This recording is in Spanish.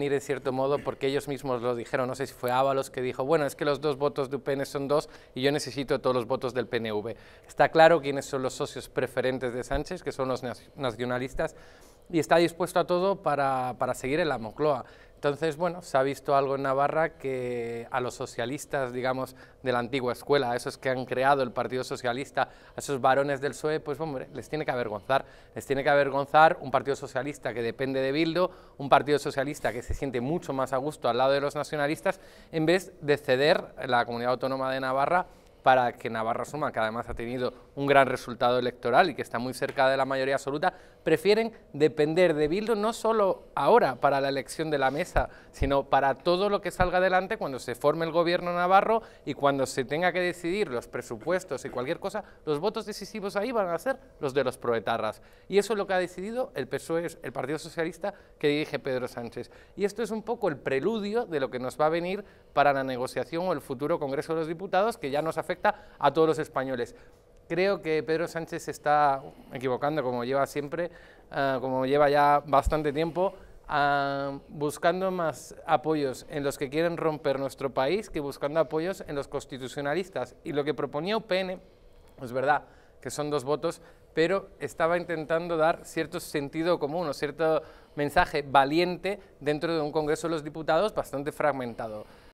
De cierto modo porque ellos mismos lo dijeron, no sé si fue Ábalos que dijo, bueno, es que los dos votos de UPN son dos y yo necesito todos los votos del PNV. Está claro quiénes son los socios preferentes de Sánchez, que son los nacionalistas, y está dispuesto a todo para, seguir el la entonces, bueno, se ha visto algo en Navarra que a los socialistas, digamos, de la antigua escuela, a esos que han creado el Partido Socialista, a esos varones del PSOE, pues hombre, les tiene que avergonzar. Les tiene que avergonzar un Partido Socialista que depende de Bildo, un Partido Socialista que se siente mucho más a gusto al lado de los nacionalistas, en vez de ceder la comunidad autónoma de Navarra para que Navarra Suma, que además ha tenido un gran resultado electoral y que está muy cerca de la mayoría absoluta, prefieren depender de Bildu no solo ahora para la elección de la mesa, sino para todo lo que salga adelante cuando se forme el gobierno navarro y cuando se tenga que decidir los presupuestos y cualquier cosa, los votos decisivos ahí van a ser los de los proetarras. Y eso es lo que ha decidido el PSOE, el Partido Socialista que dirige Pedro Sánchez. Y esto es un poco el preludio de lo que nos va a venir para la negociación o el futuro Congreso de los Diputados, que ya nos afecta a todos los españoles. Creo que Pedro Sánchez se está equivocando, como lleva siempre, ah, como lleva ya bastante tiempo, ah, buscando más apoyos en los que quieren romper nuestro país que buscando apoyos en los constitucionalistas. Y lo que proponía UPN, es verdad, que son dos votos, pero estaba intentando dar cierto sentido común o cierto mensaje valiente dentro de un Congreso de los Diputados bastante fragmentado.